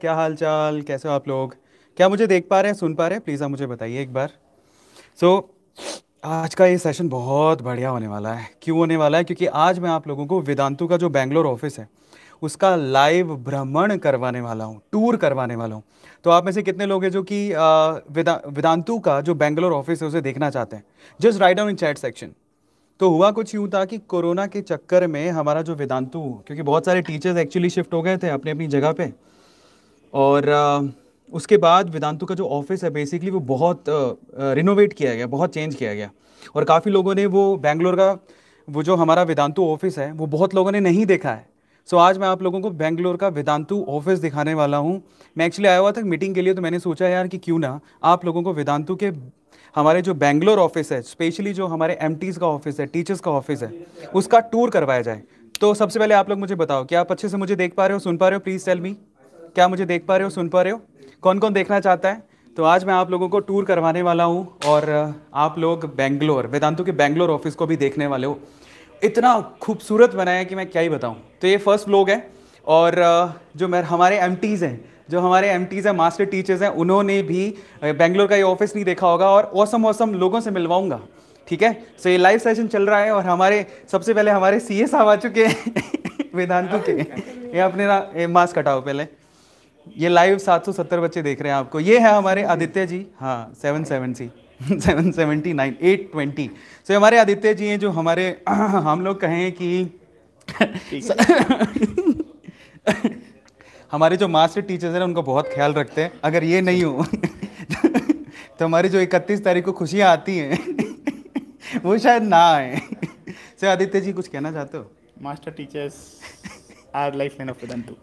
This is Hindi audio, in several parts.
क्या हाल चाल कैसे हो आप लोग क्या मुझे देख पा रहे हैं सुन पा रहे हैं प्लीज़ आप मुझे बताइए एक बार सो so, आज का ये सेशन बहुत बढ़िया होने वाला है क्यों होने वाला है क्योंकि आज मैं आप लोगों को वेदांतु का जो बैंगलोर ऑफिस है उसका लाइव भ्रमण करवाने वाला हूँ टूर करवाने वाला हूँ तो आप में से कितने लोग हैं जो कि वेदा, वेदांतु का जो बैंगलोर ऑफिस है उसे देखना चाहते हैं just right down in chat section तो हुआ कुछ यूँ था कि कोरोना के चक्कर में हमारा जो वेदांतु क्योंकि बहुत सारे टीचर्स एक्चुअली शिफ्ट हो गए थे अपनी अपनी जगह पर और उसके बाद वेदांतु का जो ऑफिस है बेसिकली वो बहुत रिनोवेट किया गया बहुत चेंज किया गया और काफ़ी लोगों ने वो बेंगलोर का वो जो हमारा वेदांतु ऑफिस है वो बहुत लोगों ने नहीं देखा है सो so, आज मैं आप लोगों को बेंगलोर का वेदांतु ऑफिस दिखाने वाला हूँ मैं एक्चुअली आया हुआ था मीटिंग के लिए तो मैंने सोचा यार कि क्यों ना आप लोगों को वेदांतु के हमारे जो बेंगलोर ऑफिस है स्पेशली जो हमारे एम का ऑफिस है टीचर्स का ऑफिस है उसका टूर करवाया जाए तो सबसे पहले आप लोग मुझे बताओ क्या आप अच्छे से मुझे देख पा रहे हो सुन पा रहे हो प्लीज़ टेल मी क्या मुझे देख पा रहे हो सुन पा रहे हो कौन कौन देखना चाहता है तो आज मैं आप लोगों को टूर करवाने वाला हूँ और आप लोग बेंगलोर वेदांतु के बेंगलोर ऑफिस को भी देखने वाले हो इतना खूबसूरत बनाया है कि मैं क्या ही बताऊँ तो ये फर्स्ट लोग है और जो मेरे हमारे एम हैं जो हमारे एम हैं मास्टर टीचर्स हैं उन्होंने भी बेंगलोर का ये ऑफिस नहीं देखा होगा और औसम औसम लोगों से मिलवाऊंगा ठीक है सो ये लाइव सेशन चल रहा है और हमारे सबसे पहले हमारे सी साहब आ चुके हैं वेदांतु के हाँ, ये अपने ना मास्क हटाओ पहले ये लाइव 770 बच्चे देख रहे हैं आपको ये है हमारे आदित्य जी हाँ seven seven C seven seventy nine eight twenty so हमारे आदित्य जी हैं जो हमारे हम लोग कहें कि हमारे जो मास्टर टीचर्स हैं उनका बहुत ख्याल रखते हैं अगर ये नहीं हो तो हमारी जो इकतीस तारीख को खुशियाँ आती हैं वो शायद ना आए सर आदित्य जी कुछ कहना चाहते हो master teachers are life man of to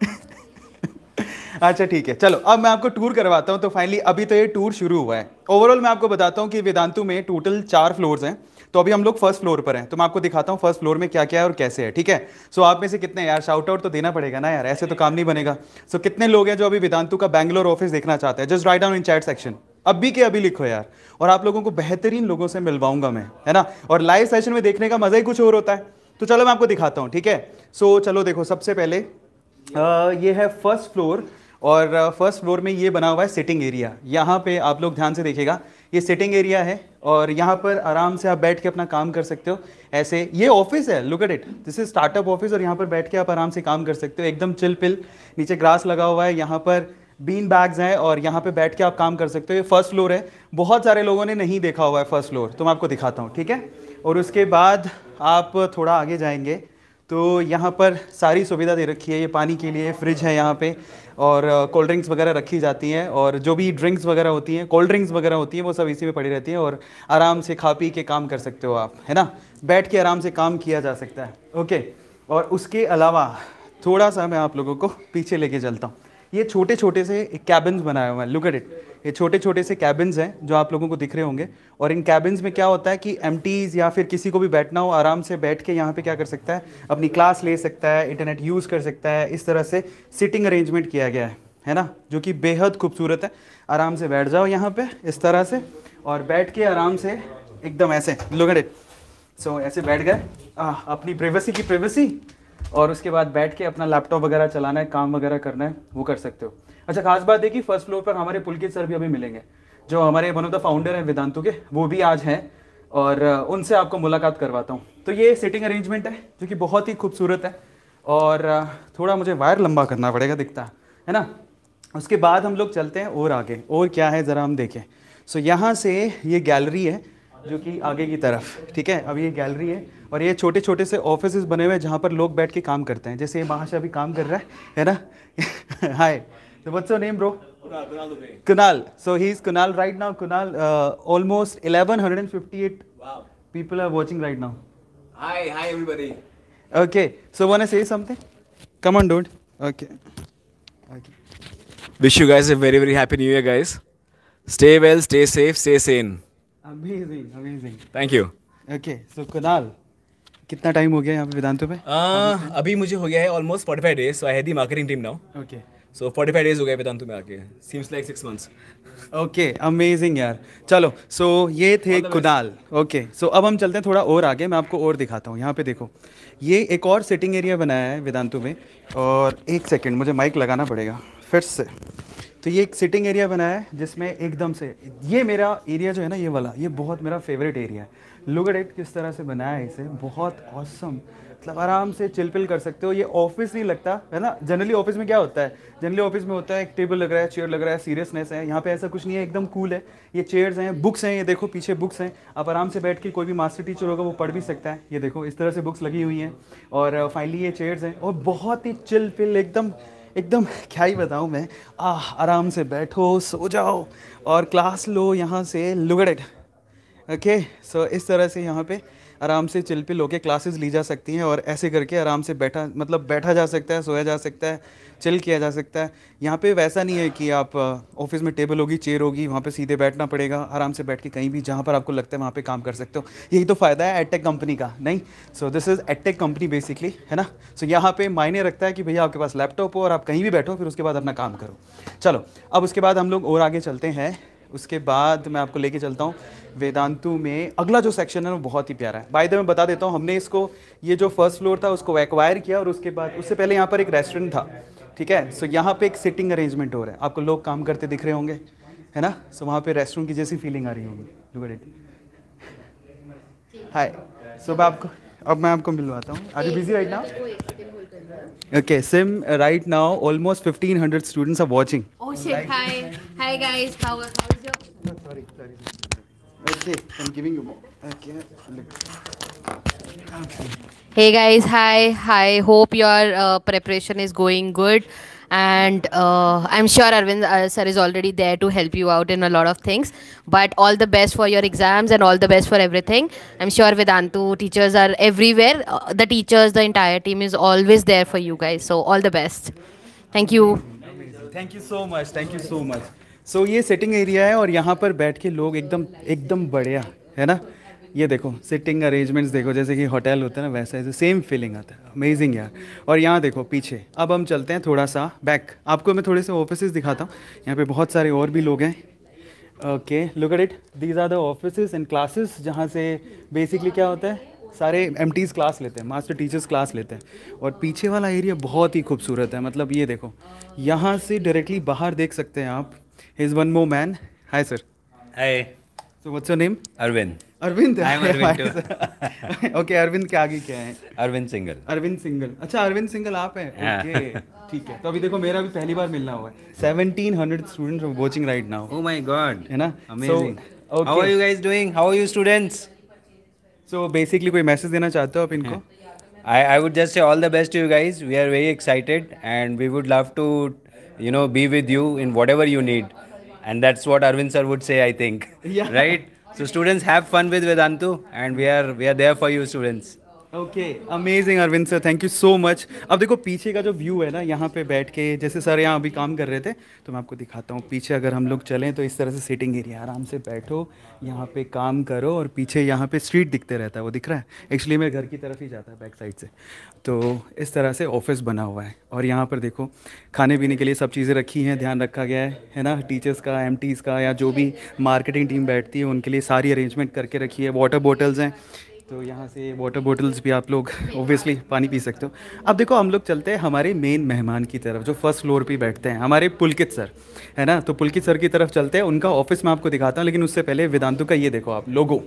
अच्छा ठीक है चलो अब मैं आपको टूर करवाता हूँ तो फाइनली अभी तो ये टूर शुरू हुआ है ओवरऑल मैं आपको बताता हूँ कि वेदांतु में टोटल चार फ्लोर्स हैं तो अभी हम लोग फर्स्ट फ्लोर पर हैं तो मैं आपको दिखाता हूँ फर्स्ट फ्लोर में क्या क्या है और कैसे है ठीक है सो आप में से कितने यार शाउट आउट तो देना पड़ेगा ना यार ऐसे तो काम नहीं बनेगा सो कितने लोग हैं जो अभी वेदांतु का बैंगलोर ऑफिस देखना चाहते हैं just right down in chat section अभी के अभी लिखो यार और आप लोगों को बेहतरीन लोगों से मिलवाऊंगा मैं है ना और लाइव सेशन में देखने का मज़ा ही कुछ और होता है तो चलो मैं आपको दिखाता हूँ ठीक है सो चलो देखो सबसे पहले आ, ये है फर्स्ट फ्लोर और फर्स्ट फ्लोर में ये बना हुआ है सिटिंग एरिया यहाँ पे आप लोग ध्यान से देखेगा ये सिटिंग एरिया है और यहाँ पर आराम से आप बैठ के अपना काम कर सकते हो ऐसे ये ऑफिस है look at it this is startup office और यहाँ पर बैठ के आप आराम से काम कर सकते हो एकदम चिल पिल नीचे ग्रास लगा हुआ है यहाँ पर बीन बैग्स हैं और यहाँ पे बैठ के आप काम कर सकते हो ये फर्स्ट फ्लोर है बहुत सारे लोगों ने नहीं देखा हुआ है फर्स्ट फ्लोर तो मैं आपको दिखाता हूँ ठीक है और उसके बाद आप थोड़ा आगे जाएंगे तो यहाँ पर सारी सुविधा दे रखी है ये पानी के लिए फ्रिज है यहाँ पे और कोल्ड ड्रिंक्स वगैरह रखी जाती हैं और जो भी ड्रिंक्स वगैरह होती हैं कोल्ड ड्रिंक्स वगैरह होती हैं वो सब इसी में पड़ी रहती हैं और आराम से खा पी के काम कर सकते हो आप है ना बैठ के आराम से काम किया जा सकता है ओके और उसके अलावा थोड़ा सा मैं आप लोगों को पीछे लेके चलता हूँ ये छोटे छोटे से कैबिन बनाए हुए हैं लुक एट इट ये छोटे छोटे से कैबिन्स हैं जो आप लोगों को दिख रहे होंगे और इन कैबिन्स में क्या होता है कि एम या फिर किसी को भी बैठना हो आराम से बैठ के यहाँ पे क्या कर सकता है अपनी क्लास ले सकता है इंटरनेट यूज़ कर सकता है इस तरह से सिटिंग अरेंजमेंट किया गया है है ना जो कि बेहद खूबसूरत है आराम से बैठ जाओ यहाँ पे इस तरह से और बैठ के आराम से एकदम ऐसे लुक सो so, ऐसे बैठ गए अपनी प्रेवेसी की प्रेवेसी और उसके बाद बैठ के अपना लैपटॉप वगैरह चलाना है काम वगैरह करना है वो कर सकते हो अच्छा खास बात है कि फर्स्ट फ्लोर पर हमारे पुलकित सर भी अभी मिलेंगे जो हमारे वन ऑफ द फाउंडर हैं वेदांतु के वो भी आज हैं और उनसे आपको मुलाकात करवाता हूँ तो ये सिटिंग अरेंजमेंट है जो कि बहुत ही खूबसूरत है और थोड़ा मुझे वायर लंबा करना पड़ेगा दिखता है ना उसके बाद हम लोग चलते हैं और आगे और क्या है ज़रा हम देखें सो यहाँ से ये गैलरी है जो कि आगे की तरफ ठीक है अब ये गैलरी है और ये छोटे छोटे से ऑफिस बने हुए हैं जहाँ पर लोग बैठ के काम करते हैं जैसे ये महाशा भी काम कर रहा है है ना hi So what's your name, bro? Kunal. So he's Kunal right now. Kunal, uh, almost 1158 wow. people are watching right now. Hi, hi everybody. Okay. So wanna say something? Come on, dude. Okay. Okay. Wish you guys a very very happy New Year, guys. Stay well, stay safe, stay sane. Amazing, amazing. Thank you. Okay. So Kunal. कितना टाइम हो गया यहाँ पे वेदांतो पे uh, अभी मुझे हो गया है almost forty five days I have the marketing team now okay so forty five days हो गए वेदांत में आके seems like six months okay amazing यार चलो सो so, ये थे कुदाल ओके सो so, अब हम चलते हैं थोड़ा और आगे मैं आपको और दिखाता हूँ यहाँ पे देखो ये एक और सिटिंग एरिया बनाया है वेदांतु में और एक सेकेंड मुझे माइक लगाना पड़ेगा फिर से तो ये एक सिटिंग एरिया बनाया है जिसमें एकदम से ये मेरा एरिया जो है ना ये वाला ये बहुत मेरा फेवरेट एरिया है लुगड़ एट किस तरह से बनाया है इसे बहुत औसम awesome. मतलब आराम से चिल पिल कर सकते हो ये ऑफिस नहीं लगता है ना जनरली ऑफिस में क्या होता है जनरली ऑफिस में होता है एक टेबल लग रहा है चेयर लग रहा है सीरियसनेस है यहाँ पे ऐसा कुछ नहीं है एकदम कूल है ये चेयर्स हैं बुक्स हैं ये देखो पीछे बुक्स हैं आप आराम से बैठ के कोई भी मास्टर टीचर होगा वो पढ़ भी सकता है ये देखो इस तरह से बुक्स लगी हुई हैं और फाइनली uh, ये चेयर्स हैं और बहुत ही चिल पिल एकदम एकदम क्या ही बताऊँ मैं आह आराम से बैठो सो जाओ और क्लास लो यहाँ से लुगड़ ओके सो इस तरह से यहाँ पर आराम से चिल पिल होकर क्लासेस ली जा सकती हैं और ऐसे करके आराम से बैठा मतलब बैठा जा सकता है सोया जा सकता है चिल किया जा सकता है यहाँ पे वैसा नहीं है कि आप ऑफिस में टेबल होगी चेयर होगी वहाँ पे सीधे बैठना पड़ेगा आराम से बैठ के कहीं भी जहाँ पर आपको लगता है वहाँ पे काम कर सकते हो यही तो फ़ायदा है एडटेक कंपनी का नहीं so this is edtech company basically है ना सो so, यहाँ पे मायने रखता है कि भैया आपके पास लैपटॉप हो और आप कहीं भी बैठो फिर उसके बाद अपना काम करो चलो अब उसके बाद हम लोग और आगे चलते हैं उसके बाद मैं आपको लेके चलता हूँ वेदांतु में अगला जो सेक्शन है वो बहुत ही प्यारा है बाय द मैं बता देता हूँ हमने इसको ये जो फर्स्ट फ्लोर था उसको एक्वायर किया और उसके बाद उससे पहले यहाँ पर एक रेस्टोरेंट था ठीक है सो यहाँ पे एक सिटिंग अरेंजमेंट हो रहा है आपको लोग काम करते दिख रहे होंगे है ना सो so, वहाँ पे रेस्टोरेंट की जैसी फीलिंग आ रही होगी हाय सो मैं आपको अब मैं आपको मिलवाता हूँ are you busy right now okay सिम right now almost 1500 students are watching oh shit hi hi guys how are Hey guys, hi, hi. Hope your uh, preparation is going good. And uh, I'm sure Arvind uh, sir is already there to help you out in a lot of things. But all the best for your exams and all the best for everything. I'm sure Vedantu teachers are everywhere. Uh, the teachers, the entire team is always there for you guys. So all the best. Thank you. Thank you so much. Thank you so much. So so, ये सिटिंग एरिया है और यहाँ पर बैठ के लोग एकदम एकदम बढ़िया है ना ये देखो सिटिंग अरेंजमेंट्स देखो जैसे कि होटल होता है ना वैसा ऐसे सेम फीलिंग आता है अमेजिंग यार और यहाँ देखो पीछे अब हम चलते हैं थोड़ा सा बैक आपको मैं थोड़े से ऑफिस दिखाता हूँ यहाँ पे बहुत सारे और भी लोग हैं okay look at it these are the office and classes जहाँ से बेसिकली क्या होता है सारे एम क्लास लेते हैं मास्टर टीचर्स क्लास लेते हैं और पीछे वाला एरिया बहुत ही खूबसूरत है मतलब ये देखो यहाँ से डायरेक्टली बाहर देख सकते हैं आप is one more man. Hi, sir. Hi. So what's your name? Arvind. Arvind okay Arvind के आगे क्या है अरविंद सिंगल अरविंद सिंगल अच्छा अरविंद सिंगल आप हैं ओके हाँ. ठीक है तो अभी देखो मेरा भी पहली बार मिलना हुआ है seventeen hundred student watching right now oh my God है ना amazing how are you guys doing how are you students so basically कोई मैसेज देना चाहते हो आप इनको I, I would just say all the best to you guys. We are very excited and we would love to, you know, be with you in whatever you need. and that's what Arvind sir would say, I think. Yeah. Right. So students have fun with Vedantu, and we are we are there for you, students. Okay amazing Arvind sir thank you so much अब देखो पीछे का जो व्यू है ना यहाँ पे बैठ के जैसे सर यहाँ अभी काम कर रहे थे तो मैं आपको दिखाता हूँ पीछे अगर हम लोग चलें तो इस तरह से सिटिंग एरिया आराम से बैठो यहाँ पे काम करो और पीछे यहाँ पे स्ट्रीट दिखते रहता है वो दिख रहा है एक्चुअली मेरे घर की तरफ ही जाता है बैक साइड से तो इस तरह से ऑफिस बना हुआ है और यहाँ पर देखो खाने पीने के लिए सब चीज़ें रखी हैं ध्यान रखा गया है है ना टीचर्स का एम का या जो भी मार्केटिंग टीम बैठती है उनके लिए सारी अरेंजमेंट करके रखी है वाटर बॉटल्स हैं तो यहाँ से वाटर बॉटल्स भी आप लोग ओबियसली पानी पी सकते हो अब देखो हम लोग चलते हैं हमारे मेन मेहमान की तरफ जो फर्स्ट फ्लोर पे बैठते हैं हमारे पुलकित सर है ना तो पुलकित सर की तरफ चलते हैं उनका ऑफिस मैं आपको दिखाता हूँ लेकिन उससे पहले वेदांतु का ये देखो आप लोगो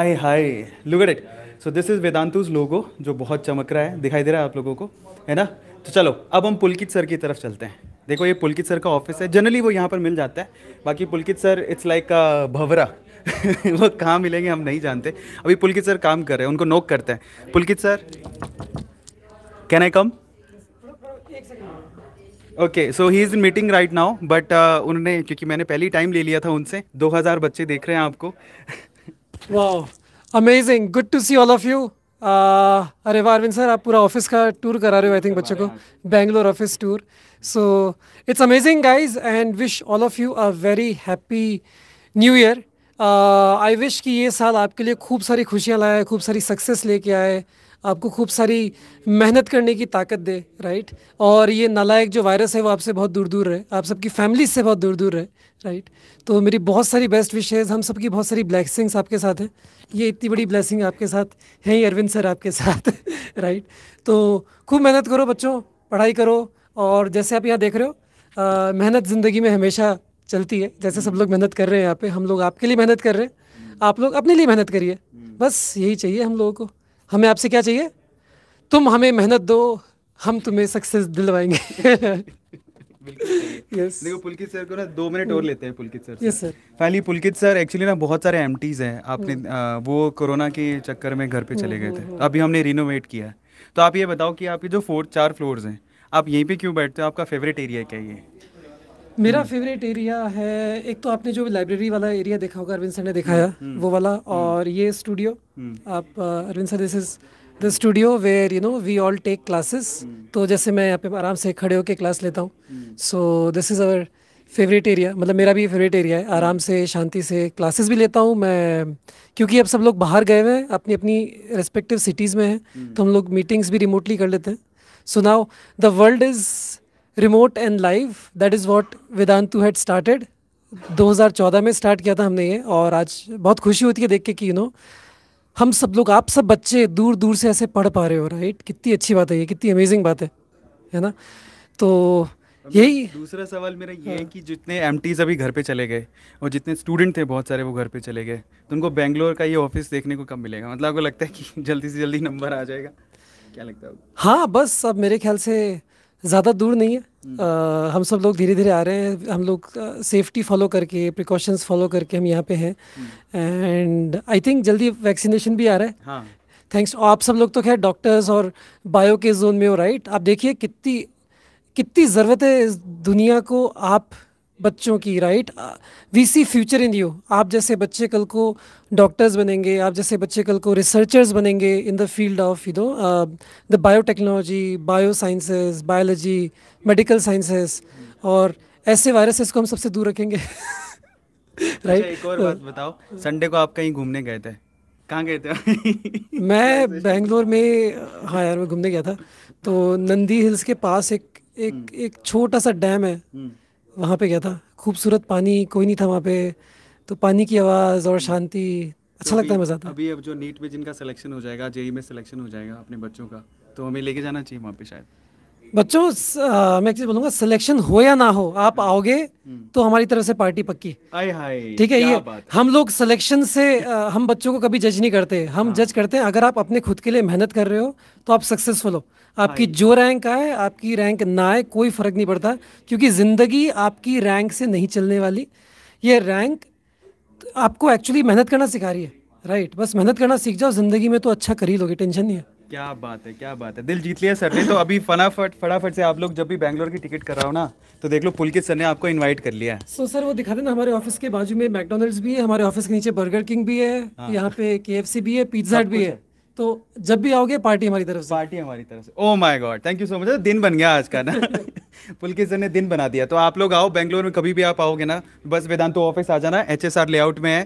I hi look at it so this is Vedantu's logo जो बहुत चमक रहा है दिखाई दे रहा है आप लोगों को है ना तो चलो अब हम पुलकित सर की तरफ चलते हैं देखो ये पुलकित सर का ऑफिस है जनरली वो यहाँ पर मिल जाता है बाकी पुलकित सर इट्स लाइक भवरा वो कहाँ मिलेंगे हम नहीं जानते अभी पुलकित सर काम कर रहे हैं उनको नोक करते हैं Pulkit sir can I come okay so he is in meeting right now but उन्होंने क्योंकि मैंने पहले टाइम ले लिया था उनसे 2000 बच्चे देख रहे हैं आपको वाह amazing good to see all of you अरे वारविंद सर आप पूरा ऑफिस का टूर करा रहे हो आई थिंक बच्चों को Bangalore office tour so it's amazing guys and wish all of you a very happy new Year I wish कि ये साल आपके लिए खूब सारी खुशियाँ लाए खूब सारी सक्सेस लेके आए आपको खूब सारी मेहनत करने की ताकत दे राइट और ये नालायक जो वायरस है वो आपसे बहुत दूर दूर रहे आप सबकी फैमिली से बहुत दूर दूर रहे राइट तो मेरी बहुत सारी बेस्ट विशेज़ हम सबकी बहुत सारी ब्लैसिंग्स आपके साथ हैं ये इतनी बड़ी ब्लैसिंग आपके साथ हैं ही अरविंद सर आपके साथ राइट तो खूब मेहनत करो बच्चों पढ़ाई करो और जैसे आप यहाँ देख रहे हो मेहनत ज़िंदगी में हमेशा चलती है जैसे सब लोग मेहनत कर रहे हैं यहाँ पे हम लोग आपके लिए मेहनत कर रहे हैं आप लोग अपने लिए मेहनत करिए बस यही चाहिए हम लोगों को हमें आपसे क्या चाहिए तुम हमें मेहनत दो हम तुम्हें सक्सेस दिलवाएंगे yes. देखो पुलकित सर को ना दो मिनट और hmm. लेते हैं Pulkit sir yes sir finally Pulkit sir actually ना बहुत सारे एम हैं आपने hmm. वो कोरोना के चक्कर में घर पे hmm, चले गए थे अभी हमने रिनोवेट किया तो आप ये बताओ कि आपके जो फोर चार फ्लोर्स हैं आप यहीं पे क्यों बैठते हो आपका फेवरेट एरिया क्या ये मेरा फेवरेट हम्म। एरिया है एक तो आपने जो लाइब्रेरी वाला एरिया देखा होगा अरविंद सर ने दिखाया हम्म, हम्म, वो वाला और ये स्टूडियो आप Arvind sir this is the studio where you know we all take classes तो जैसे मैं यहाँ पे आराम से खड़े होकर क्लास लेता हूँ so this is our favourite area मतलब मेरा भी फेवरेट एरिया है आराम से शांति से क्लासेस भी लेता हूँ मैं क्योंकि अब सब लोग बाहर गए हुए हैं अपनी अपनी रेस्पेक्टिव सिटीज़ में हैं तो हम लोग मीटिंग्स भी रिमोटली कर लेते हैं so now the world is remote and live that is what Vedantu had started 2014 में स्टार्ट किया था हमने ये और आज बहुत खुशी होती है देख के कि यू नो हम सब लोग आप सब बच्चे दूर दूर से ऐसे पढ़ पा रहे हो राइट कितनी अच्छी बात है ये कितनी अमेजिंग बात है है ना तो यही दूसरा सवाल मेरा ये है कि जितने एम अभी घर पे चले गए और जितने स्टूडेंट थे बहुत सारे वो घर पे चले गए तो उनको बैंगलोर का ये ऑफिस देखने को कब मिलेगा मतलब आपको लगता है कि जल्दी से जल्दी नंबर आ जाएगा क्या लगता है हाँ बस अब मेरे ख्याल से ज़्यादा दूर नहीं है आ, हम्म। हम सब लोग धीरे धीरे आ रहे हैं हम लोग सेफ्टी फॉलो करके प्रिकॉशंस फॉलो करके हम यहाँ पे हैं एंड आई थिंक जल्दी वैक्सीनेशन भी आ रहा है हाँ. थैंक्स आप सब लोग तो खैर डॉक्टर्स और बायो के जोन में हो राइट आप देखिए कितनी कितनी ज़रूरत है इस दुनिया को आप बच्चों की right we see future in you आप जैसे बच्चे कल को डॉक्टर्स बनेंगे आप जैसे बच्चे कल को रिसर्चर्स बनेंगे in the field of you know the biotechnology bio sciences biology medical sciences और ऐसे वायरसेस को हम सबसे दूर रखेंगे राइट अच्छा, एक और बात uh, बताओ संडे को आप कहीं घूमने गए थे कहाँ गए थे मैं बेंगलोर में हाँ यार मैं घूमने गया था तो नंदी हिल्स के पास एक एक हम्म। एक छोटा सा डैम है हम्म। वहाँ पे गया था खूबसूरत पानी कोई नहीं था वहाँ पे तो पानी की आवाज़ और शांति अच्छा तो लगता है मज़ा आता अभी अब जो नीट में जिनका सिलेक्शन हो जाएगा जेई में सिलेक्शन हो जाएगा अपने बच्चों का तो हमें लेके जाना चाहिए वहाँ पे शायद बच्चों मैं आ, बोलूंगा सिलेक्शन हो या ना हो आप हम्म। आओगे हम्म। तो हमारी तरफ से पार्टी पक्की ठीक है ये हम लोग सिलेक्शन से आ, हम बच्चों को कभी जज नहीं करते हम हाँ। जज करते हैं अगर आप अपने खुद के लिए मेहनत कर रहे हो तो आप सक्सेसफुल हो आपकी जो रैंक आए आपकी रैंक ना आए कोई फर्क नहीं पड़ता क्योंकि जिंदगी आपकी रैंक से नहीं चलने वाली ये रैंक आपको एक्चुअली मेहनत करना सिखा रही है राइट बस मेहनत करना सीख जाओ जिंदगी में तो अच्छा कर ही लोगे टेंशन नहीं है क्या बात है क्या बात है दिल जीत लिया सर ने तो अभी फटाफट फटाफट से आप लोग जब भी बैंगलोर की टिकट कराओ ना तो देख लो पुलकित सर ने आपको इनवाइट कर लिया है सो so, सर वो दिखा देना हमारे ऑफिस के बाजू में मैकडोनल्ड्स भी है हमारे ऑफिस के नीचे बर्गर किंग भी है हाँ। यहाँ पे के भी है पिज्जा भी है तो जब भी आओगे पार्टी हमारी तरफ से पार्टी हमारी तरफ से oh my God thank you so much दिन बन गया आज का ना पुलकित ने दिन बना दिया तो आप लोग आओ बेंगलोर में कभी भी आप आओगे ना बस वेदांत ऑफिस तो आ जाना एच एस आर लेआउट में है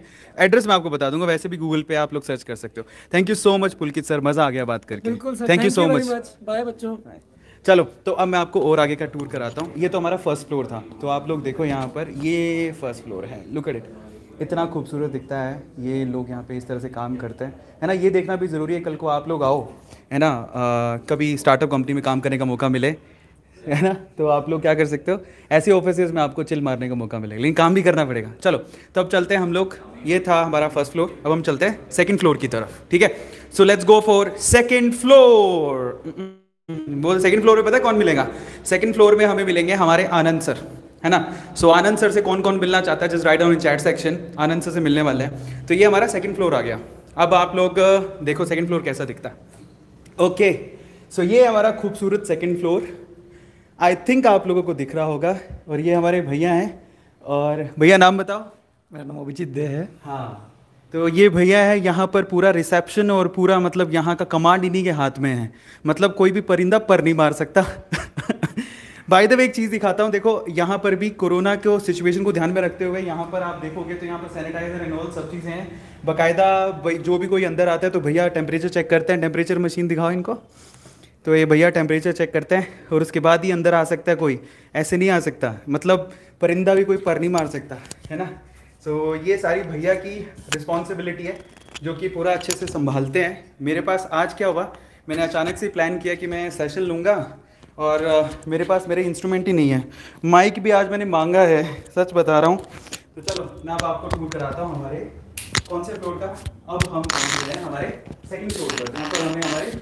एड्रेस मैं आपको बता दूंगा वैसे भी गूगल पे आप लोग सर्च कर सकते हो thank you so much Pulkit sir मजा आ गया बात करके thank you so much bye बच्चों चलो तो अब मैं आपको और आगे का टूर कराता हूँ ये तो हमारा फर्स्ट फ्लोर था तो आप लोग देखो यहाँ पर ये फर्स्ट फ्लोर है लुक एट इट इतना खूबसूरत दिखता है ये लोग यहाँ पे इस तरह से काम करते हैं है ना ये देखना भी ज़रूरी है कल को आप लोग आओ है ना आ, कभी स्टार्टअप कंपनी में काम करने का मौका मिले है ना तो आप लोग क्या कर सकते हो ऐसे ऑफिस में आपको चिल मारने का मौका मिलेगा लेकिन काम भी करना पड़ेगा चलो तो अब चलते हैं हम लोग ये था हमारा फर्स्ट फ्लोर अब हम चलते हैं सेकेंड फ्लोर की तरफ ठीक है so let's go for second floor वो सेकेंड फ्लोर में पता है कौन मिलेगा सेकेंड फ्लोर में हमें मिलेंगे हमारे आनंद सर है ना सो so, आनंद सर से कौन कौन मिलना चाहता है just right down in chat section Anand sir से मिलने वाले हैं तो ये हमारा सेकंड फ्लोर आ गया अब आप लोग देखो सेकंड फ्लोर कैसा दिखता है ओके सो ये हमारा खूबसूरत सेकंड फ्लोर आई थिंक आप लोगों को दिख रहा होगा और ये हमारे भैया हैं और भैया नाम बताओ मेरा नाम अभिजीत दे है हाँ तो ये भैया है यहाँ पर पूरा रिसेप्शन और पूरा मतलब यहाँ का कमांड इन्हीं के हाथ में है मतलब कोई भी परिंदा पर नहीं मार सकता बाय द वे एक चीज़ दिखाता हूँ देखो यहाँ पर भी कोरोना को सिचुएशन को ध्यान में रखते हुए यहाँ पर आप देखोगे तो यहाँ पर सैनिटाइजर एंड ऑल सब चीज़ें हैं बाकायदा जो भी कोई अंदर आता है तो भैया टेम्परेचर चेक करते हैं टेम्परेचर मशीन दिखाओ इनको तो ये भैया टेम्परेचर चेक करते हैं और उसके बाद ही अंदर आ सकता है कोई ऐसे नहीं आ सकता मतलब परिंदा भी कोई पर नहीं मार सकता है ना सो so, ये सारी भैया की रिस्पॉन्सिबिलिटी है जो कि पूरा अच्छे से संभालते हैं मेरे पास आज क्या हुआ मैंने अचानक से प्लान किया कि मैं सेशन लूँगा और मेरे पास मेरे इंस्ट्रूमेंट ही नहीं है माइक भी आज मैंने मांगा है सच बता रहा हूँ तो चलो मैं अब आपको टूर कराता हूँ हमारे कौन से फ्लोर का अब हम हैं हमारे सेकंड फ्लोर पर यहाँ पर हमें हमारे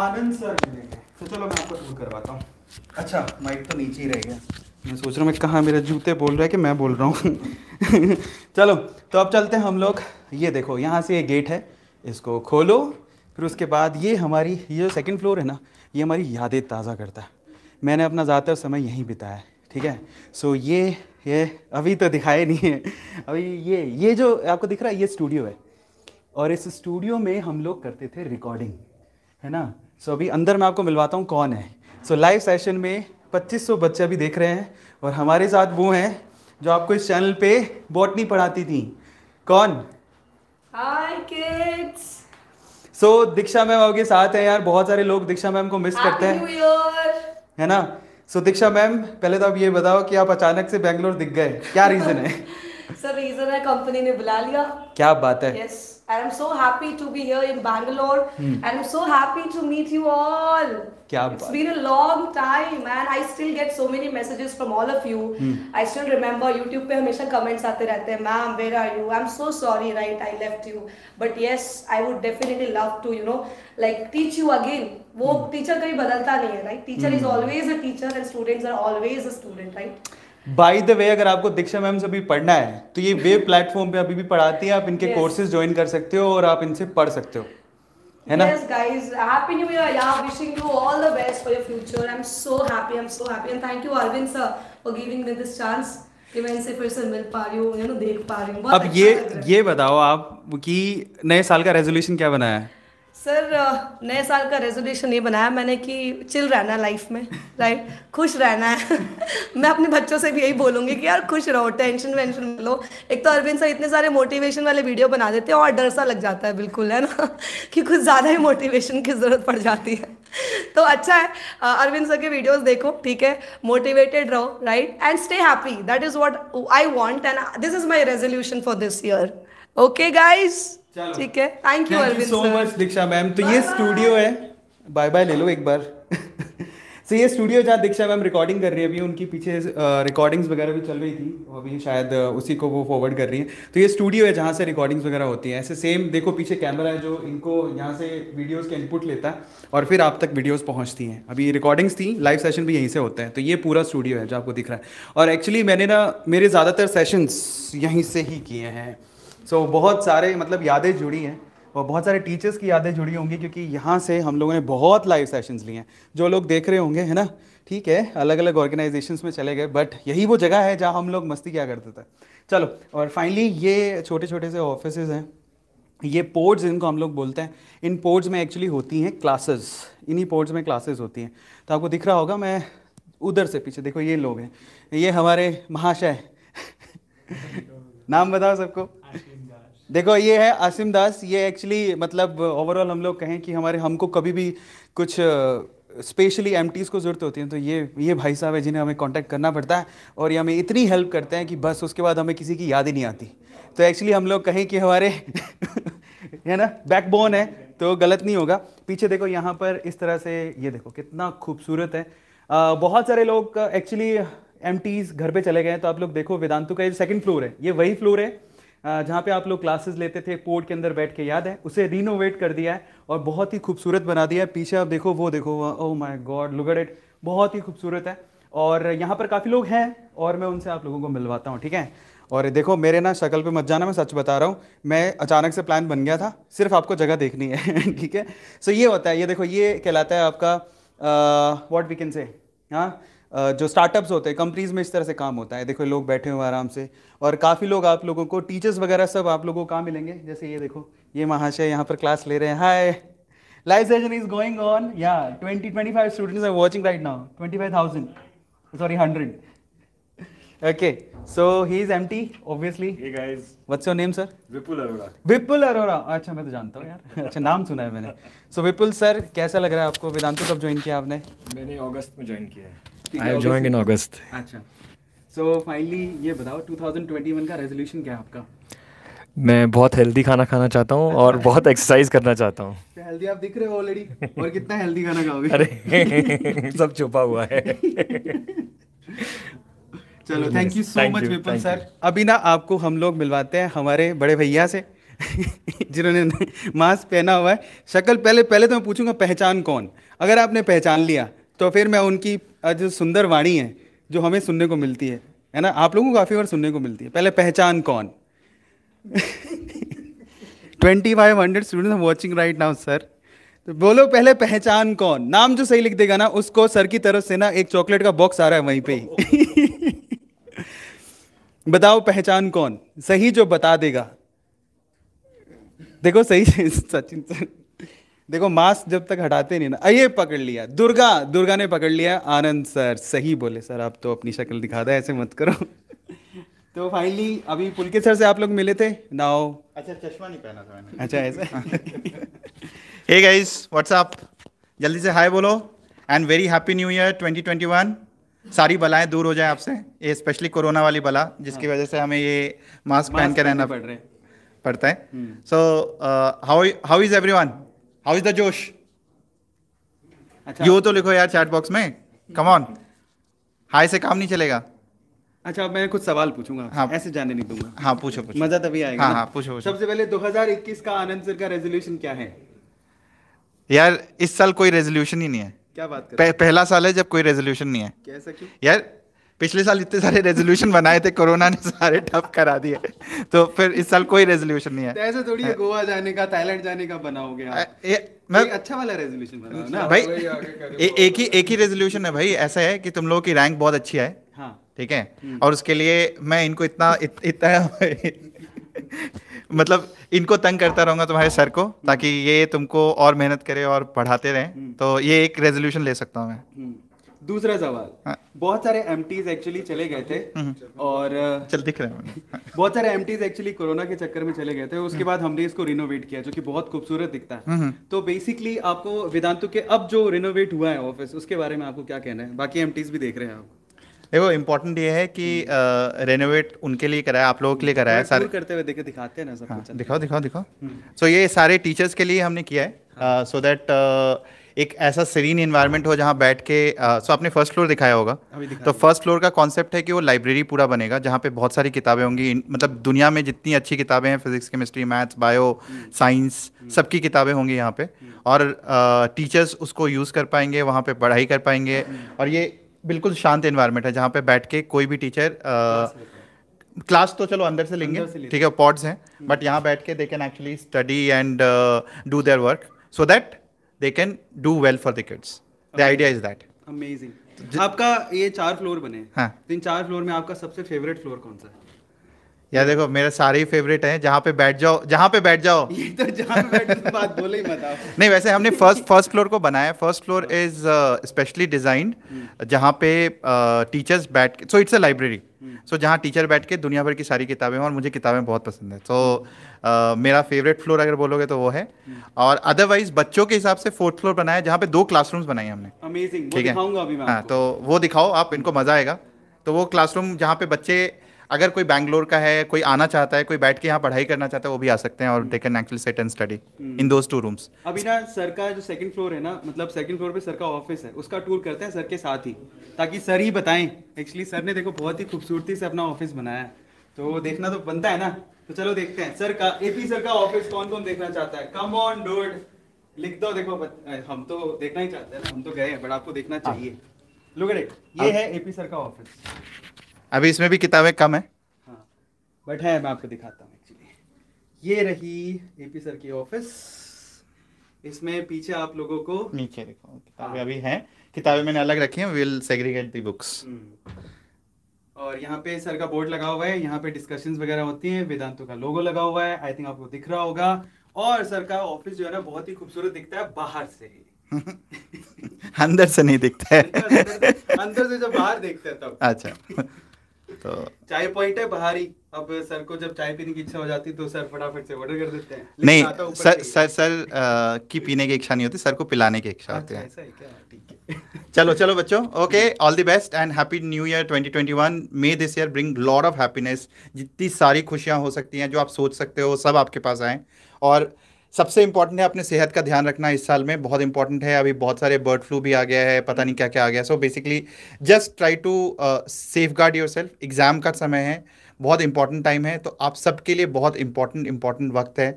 आनंद सर मिले तो चलो मैं आपको टूर करवाता हूँ अच्छा माइक तो नीचे ही रह गया मैं सोच रहा हूँ मैं कहाँ मेरे जूते बोल रहा है कि मैं बोल रहा हूँ चलो तो अब चलते हैं हम लोग ये देखो यहाँ से ये गेट है इसको खोलो फिर उसके बाद ये हमारी ये जो सेकेंड फ्लोर है ना ये हमारी यादें ताज़ा करता है मैंने अपना ज़्यादातर समय यहीं बिताया है ठीक है सो so, ये ये अभी तो दिखाए नहीं है अभी ये ये जो आपको दिख रहा है ये स्टूडियो है और इस स्टूडियो में हम लोग करते थे रिकॉर्डिंग है ना सो so, अभी अंदर मैं आपको मिलवाता हूँ कौन है सो so, लाइव सेशन में 2500 बच्चे अभी देख रहे हैं और हमारे साथ वो हैं जो आपको इस चैनल पे बॉटनी पढ़ाती थी कौन hi kids so so, Diksha ma'am आपके साथ है यार बहुत सारे लोग दीक्षा मैम को मिस करते हैं है ना सो so, दीक्षा मैम पहले तो आप ये बताओ कि आप अचानक से बैंगलोर दिख गए क्या रीजन है सर रीजन है कंपनी ने बुला लिया क्या बात है yes I am so happy to be here in Bangalore I am so happy to meet you all क्या it's been a long time and I still get so many messages from all of you I still remember YouTube पे हमेशा कमेंट्स आते रहते हैं ma'am where are you I am so sorry right I left you but yes I would definitely love to you know like teach you again वो टीचर hmm. कभी बदलता नहीं है right teacher is always a teacher and students are always a student right by the way अगर आपको दीक्षा मैम से अभी पढ़ना है तो ये वेब प्लेटफॉर्म पे अभी भी पढ़ाती है आप इनके कोर्सेज yes. ज्वाइन कर सकते हो और आप इनसे पढ़ सकते हो है ना yes guys happy new year या wishing you all the best for your future I am so happy I am so happy and thank you Arvind sir for giving me this chance कि मैं इनसे फिर से मिल पा रही हूँ यू नो देख पा रही हूँ अब अच्छा ये ये बताओ आप कि नए साल का रेजोल्यूशन क्या बनाया है सर uh, नए साल का रेजोल्यूशन ये बनाया मैंने कि चिल रहना है लाइफ में राइट खुश रहना है मैं अपने बच्चों से भी यही बोलूँगी कि यार खुश रहो टेंशन वेंशन लो एक तो अरविंद सर इतने सारे मोटिवेशन वाले वीडियो बना देते हैं और डर सा लग जाता है बिल्कुल है ना कि कुछ ज़्यादा ही मोटिवेशन की ज़रूरत पड़ जाती है तो अच्छा है uh, अरविंद सर के वीडियोज़ देखो ठीक है मोटिवेटेड रहो right and stay happy that is what I want and this is my resolution for this year okay guys ठीक है thank you so much Diksha ma'am तो ये स्टूडियो है बाय बाय ले लो एक बार सो ये स्टूडियो जहाँ दीक्षा मैम रिकॉर्डिंग कर रही है अभी उनकी पीछे रिकॉर्डिंग्स वगैरह भी चल रही थी अभी शायद उसी को वो फॉरवर्ड कर रही है तो ये स्टूडियो है जहाँ से रिकॉर्डिंग्स वगैरह होती हैं ऐसे सेम देखो पीछे कैमरा है जो इनको यहाँ से वीडियोस के इनपुट लेता है और फिर आप तक वीडियोज पहुँचती हैं अभी रिकॉर्डिंग्स थी लाइव सेशन भी यहीं से होते हैं तो ये पूरा स्टूडियो है जो आपको दिख रहा है और एक्चुअली मैंने ना मेरे ज़्यादातर सेशंस यहीं से ही किए हैं सो so, बहुत सारे मतलब यादें जुड़ी हैं और बहुत सारे टीचर्स की यादें जुड़ी होंगी क्योंकि यहाँ से हम लोगों ने बहुत लाइव सेशंस लिए हैं जो लोग देख रहे होंगे है ना ठीक है अलग अलग ऑर्गेनाइजेशन में चले गए बट यही वो जगह है जहाँ हम लोग मस्ती क्या करते थे चलो और फाइनली ये छोटे छोटे से ऑफिस हैं ये पोर्ट्स इनको हम लोग बोलते हैं इन पोर्ट्स में एक्चुअली होती हैं क्लासेस इन्हीं पोर्ट्स में क्लासेस होती हैं तो आपको दिख रहा होगा मैं उधर से पीछे देखो ये लोग हैं ये हमारे महाशय नाम बताओ सबको देखो ये है आसिम दास ये एक्चुअली मतलब ओवरऑल हम लोग कहें कि हमारे हमको कभी भी कुछ स्पेशली एम को ज़रूरत होती है तो ये ये भाई साहब है जिन्हें हमें कांटेक्ट करना पड़ता है और ये हमें इतनी हेल्प करते हैं कि बस उसके बाद हमें किसी की याद ही नहीं आती तो एक्चुअली हम लोग कहें कि हमारे है ना बैकबोन है तो गलत नहीं होगा पीछे देखो यहाँ पर इस तरह से ये देखो कितना खूबसूरत है आ, बहुत सारे लोग एक्चुअली एम घर पे चले गए हैं तो आप लोग देखो वेदांतु का ये सेकंड फ्लोर है ये वही फ्लोर है जहाँ पे आप लोग क्लासेस लेते थे पोर्ट के अंदर बैठ के याद है उसे रिनोवेट कर दिया है और बहुत ही खूबसूरत बना दिया है पीछे आप देखो वो देखो oh my God look at it बहुत ही खूबसूरत है और यहाँ पर काफ़ी लोग हैं और मैं उनसे आप लोगों को मिलवाता हूँ ठीक है और देखो मेरे ना शक्ल पे मत जाना मैं सच बता रहा हूँ मैं अचानक से प्लान बन गया था सिर्फ आपको जगह देखनी है ठीक है सो ये होता है ये देखो ये कहलाता है आपका वॉट वी कैन से हाँ जो स्टार्टअप्स होते हैं कंपनीज में इस तरह से काम होता है देखो लोग बैठे हुए आराम से और काफ़ी लोग आप लोगों को टीचर्स वगैरह सब आप लोगों को कहाँ मिलेंगे जैसे ये देखो ये महाशय यहाँ पर क्लास ले रहे हैं hi live session is going on yeah twenty twenty five students are watching right now twenty five thousand sorry hundred okay so he is empty obviously hey guys what's your name sir vipul arora vipul arora अच्छा मैं तो जानता हूँ यार अच्छा नाम सुना है मैंने सो so विपुल सर कैसा लग रहा है आपको वेदांतु कब ज्वाइन किया आपने मैंने अगस्त में ज्वाइन किया है आई ज्वाइंड इन अगस्त अच्छा सो फाइनली ये बताओ 2021 का रेजोल्यूशन क्या है आपका मैं बहुत हेल्दी खाना खाना चाहता हूँ और अच्छा। बहुत एक्सरसाइज करना चाहता हूँ हेल्दी तो आप दिख रहे हो ऑलरेडी और कितना हेल्दी खाना खाओगे अरे सब छुपा हुआ है चलो thank you so much Vipul sir अभी ना आपको हम लोग मिलवाते हैं हमारे बड़े भैया से जिन्होंने मास्क पहना हुआ है शक्ल पहले पहले तो मैं पूछूंगा पहचान कौन अगर आपने पहचान लिया तो फिर मैं उनकी जो सुंदर वाणी है जो हमें सुनने को मिलती है है ना आप लोगों को काफ़ी बार सुनने को मिलती है पहले पहचान कौन twenty five hundred student watching right now sir तो बोलो पहले पहचान कौन नाम जो सही लिख देगा ना उसको सर की तरफ से ना एक चॉकलेट का बॉक्स आ रहा है वहीं पे ही बताओ पहचान कौन सही जो बता देगा देखो सही सचिन सर देखो मास्क जब तक हटाते नहीं ना ये पकड़ लिया दुर्गा दुर्गा ने पकड़ लिया आनंद सर सही बोले सर आप तो अपनी शक्ल दिखा दे ऐसे मत करो तो फाइनली अभी पुलके सर से आप लोग मिले थे नाओ अच्छा चश्मा नहीं पहना था मैंने अच्छा ऐसा हे गाइस व्हाट्सअप जल्दी से हाय बोलो and very happy new year 2021 सारी बलाएं दूर हो जाए आपसे ये स्पेशली कोरोना वाली बला जिसकी हाँ। वजह से हमें ये मास्क पहन के रहना पड़ रहे पड़ता है so how how is everyone how is the जोश अच्छा यू तो लिखो यार चैट बॉक्स में ऑन हाय से काम नहीं चलेगा अच्छा अब मैं कुछ सवाल पूछूंगा हाँ ऐसे जाने नहीं दूंगा हाँ पूछो पूछो मजा तभी आएगा हाँ, हाँ पूछो, पूछो सबसे पहले 2021 का आनंद सर का रेजोल्यूशन क्या है यार इस साल कोई रेजोल्यूशन ही नहीं है क्या बात कर पह, पहला साल है जब कोई रेजोल्यूशन नहीं है कैसा क्यों यार पिछले साल इतने सारे रेजोल्यूशन बनाए थे कोरोना ने सारे ठप करा दिए तो फिर इस साल कोई रेजोल्यूशन नहीं है तो ऐसे थोड़ी है हाँ। गोवा जाने का थाईलैंड जाने का बनाओगे मैं अच्छा वाला रेजोल्यूशन बनाओ ना भाई ए, एक ही एक ही रेजोल्यूशन है भाई ऐसा है कि तुम लोगों की रैंक बहुत अच्छी है हाँ। ठीक है हम्म। और उसके लिए मैं इनको इतना इतना मतलब इनको तंग करता रहूंगा तुम्हारे सर को हम्म। ताकि ये तुमको और मेहनत करे और पढ़ाते रहे हम्म। तो ये एक रेजोल्यूशन ले सकता हूँ मैं दूसरा सवाल हाँ। बहुत सारे एम एक्चुअली चले गए थे हम्म। और चल दिख रहे हैं हाँ। बहुत सारे एम एक्चुअली कोरोना के चक्कर में चले गए थे उसके बाद हमने इसको रिनोवेट किया जो कि बहुत खूबसूरत दिखता है हम्म। तो बेसिकली आपको वेदांतु के अब जो रिनोवेट हुआ है ऑफिस उसके बारे में आपको क्या कहना है बाकी एम भी देख रहे हैं आप देखो इम्पोर्टेंट ये है कि रेनोवेट हम्म। उनके लिए कराया आप लोगों के लिए कराया सारे करते हुए देखे दिखाते हैं ना सब हाँ, दिखाओ दिखाओ दिखाओ सो so, ये सारे टीचर्स के लिए हमने किया है सो दैट uh, so एक ऐसा सरीन इन्वायरमेंट हो जहाँ बैठ के सो आपने फर्स्ट फ्लोर दिखाया होगा दिखा तो फर्स्ट फ्लोर का कॉन्सेप्ट है कि वो लाइब्रेरी पूरा बनेगा जहाँ पे बहुत सारी किताबें होंगी मतलब दुनिया में जितनी अच्छी किताबें हैं physics chemistry maths bio science सबकी किताबें होंगी यहाँ पे हम्म। और टीचर्स उसको यूज़ कर पाएंगे वहाँ पर पढ़ाई कर पाएंगे हम्म। और ये बिल्कुल शांत इन्वायरमेंट है जहाँ पर बैठ के कोई भी टीचर क्लास तो चलो अंदर से लेंगे ठीक है पॉड्स हैं बट हम्म। यहाँ बैठ के they can actually study and do their work so that they can do well for the kids the idea is that amazing आपका ये चार फ्लोर बने हाँ तो इन चार फ्लोर में आपका सबसे फेवरेट फ्लोर कौन सा है यार देखो मेरे सारे ही फेवरेट हैं जहाँ पे बैठ जाओ जहाँ पे बैठ जाओ ये तो बैठ बात बोले ही मत नहीं वैसे हमने फर्स्ट फर्स्ट फ्लोर को बनाया first floor is specially designed जहाँ पे टीचर्स uh, बैठ सो इट्स अ लाइब्रेरी सो जहाँ टीचर बैठ के दुनिया भर की सारी किताबें हैं और मुझे किताबें बहुत पसंद है सो so, हम्म। मेरा फेवरेट फ्लोर अगर बोलोगे तो वो है हम्म। और अदरवाइज बच्चों के हिसाब से फोर्थ फ्लोर बनाया जहाँ पे दो क्लासरूम्स बनाए हमने अमेजिंग ठीक है हाँ तो वो दिखाओ आप इनको मज़ा आएगा तो वो क्लासरूम जहाँ पे बच्चे अगर कोई बैंगलोर का है कोई आना चाहता है कोई बैठ के यहाँ पढ़ाई करना चाहता है वो भी आ सकते हैं और they can actually sit and study in those two rooms अभी ना सर का जो सेकंड फ्लोर है ना मतलब सेकंड फ्लोर पे सर का ऑफिस है उसका टूर करते हैं सर के साथ ही ताकि सर ही बताएं एक्चुअली सर ने देखो बहुत ही खूबसूरती से अपना ऑफिस बनाया है तो देखना तो बनता है ना तो चलो देखते हैं सर का एपी सर का ऑफिस कौन कौन देखना चाहता है कम ऑन डोड लिख दो देखो हम तो देखना ही चाहते हैं हम तो गए हैं बट आपको देखना हाँ। चाहिए लुक ये है एपी सर का ऑफिस अभी इसमें भी किताबें कम है बट हाँ। है मैं आपको दिखाता हूँ एक्चुअली ये रही एपी सर की ऑफिस इसमें पीछे आप लोगों को नीचे देखो किताबें हाँ। अभी हैं किताबें मैंने अलग रखी हैं विल सेग्रीगेट दी बुक्स और यहाँ पे सर का बोर्ड लगा हुआ है यहाँ पे डिस्कशंस वगैरह होती हैं वेदांतों का लोगो लगा हुआ है आई थिंक आपको दिख रहा होगा और सर का ऑफिस जो है ना बहुत ही खूबसूरत दिखता है बाहर से ही अंदर से नहीं दिखता है अंदर से जब बाहर देखते हैं तब अच्छा तो चाय पॉइंट है बाहरी अब सर को जब चाय पीने की इच्छा हो जाती तो सर फटाफट से ऑर्डर कर देते हैं नहीं सर सर सर की पीने की इच्छा नहीं होती सर को पिलाने की इच्छा होती है अच्छा, चलो चलो बच्चों okay all the best and happy new year 2021 may this year bring lot of happiness जितनी सारी खुशियां हो सकती हैं जो आप सोच सकते हो सब आपके पास आए और सबसे इंपॉर्टेंट है अपने सेहत का ध्यान रखना इस साल में बहुत इंपॉर्टेंट है अभी बहुत सारे बर्ड फ्लू भी आ गया है पता नहीं क्या क्या आ गया so basically just try to safeguard yourself exam का समय है बहुत इंपॉर्टेंट टाइम है तो आप सबके लिए बहुत इंपॉर्टेंट इंपॉर्टेंट वक्त है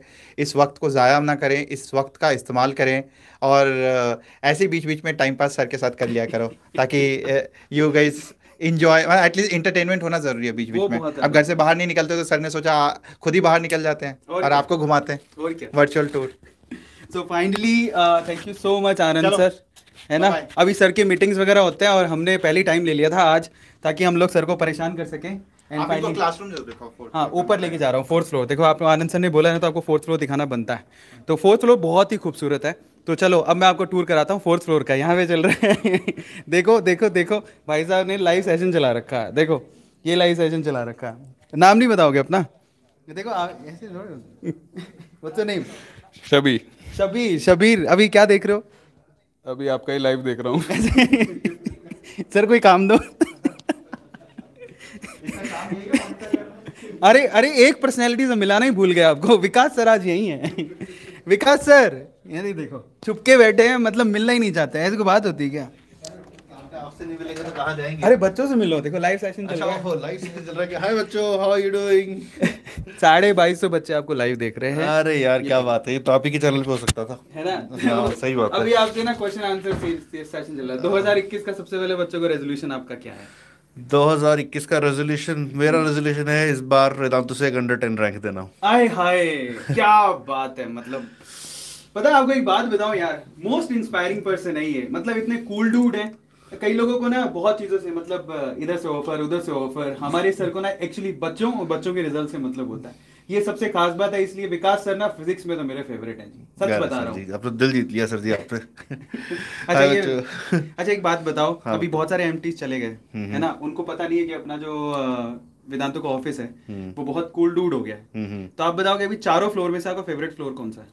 इस वक्त को ज़ाया ना करें इस वक्त का इस्तेमाल करें और uh, ऐसे बीच बीच में टाइम पास सर के साथ कर लिया करो ताकि you uh, guys enjoy at least entertainment होना जरूरी है बीच बीच में अब घर से बाहर नहीं निकलते तो सर ने सोचा खुद ही बाहर निकल जाते हैं और, और आपको घुमाते हैं virtual tour so finally thank you so much Anand sir है ना अभी सर के मीटिंग्स वगैरह होते हैं और हमने पहली टाइम ले लिया था आज ताकि हम लोग सर को परेशान कर सकें हाँ ऊपर लेके जा रहा हूँ फोर्थ फ्लोर देखो आप आनंद सर ने बोला है ना तो आपको फोर्थ फ्लोर दिखाना बनता है तो फोर्थ फ्लोर बहुत ही खूबसूरत है तो चलो अब मैं आपको टूर कराता हूँ फोर्थ फ्लोर का यहाँ पे चल रहे हैं देखो देखो देखो भाई साहब ने लाइव सेशन चला रखा है देखो ये लाइव सेशन चला रखा है नाम नहीं बताओगे अपना देखो ऐसे नहीं शबी शबीर शबीर अभी क्या देख रहे हो अभी आपका ही लाइव देख रहा हूँ सर कोई काम दो अरे अरे एक पर्सनैलिटी से तो मिलाना ही भूल गया आपको विकास सर आज यही है विकास सर ये नहीं देखो छुपके बैठे हैं मतलब मिलना ही नहीं चाहते ऐसी कोई बात होती है क्या अरे बच्चों से मिलो देखो लाइव अच्छा, सेशन चल रहा है हाय बच्चों हाउ यू डूइंग साढ़े बाईस सौ बच्चे आपको लाइव देख रहे हैं अरे यार क्या बात है ये टॉपिक चैनल पे हो सकता था है ना हाँ, सही बात अभी आपके ना क्वेश्चन आंसर सेशन चल रहा है 2021 का सबसे पहले बच्चों का रेजोल्यूशन आपका क्या है 2021 का रेजोल्यूशन मेरा रेजोल्यूशन है इस बार वेदांतु से एक अंडर टेन रैंक देना आय हाय क्या बात है मतलब पता है आपको एक बात बताऊं यार मोस्ट इंस्पायरिंग पर्सन है ये मतलब इतने कूल cool डूड है कई लोगों को ना बहुत चीजों से मतलब इधर से ऑफर उधर से ऑफर हमारे सर को ना एक्चुअली बच्चों बच्चों के रिजल्ट से मतलब होता है ये सबसे खास बात है इसलिए विकास सर ना फिजिक्स में तो मेरे फेवरेट हैं जी सच बता रहा हूँ आपने तो दिल जीत लिया सर जी आपने अच्छा ये अच्छा एक बात बताओ हाँ। अभी बहुत सारे एमटीज चले गए हम्म, है ना हम्म। उनको पता नहीं है कि अपना जो वेदांतों का ऑफिस है हम्म। वो बहुत कूल डूड हो गया है तो आप बताओगे अभी चारों फ्लोर में से आपका फेवरेट फ्लोर कौन सा है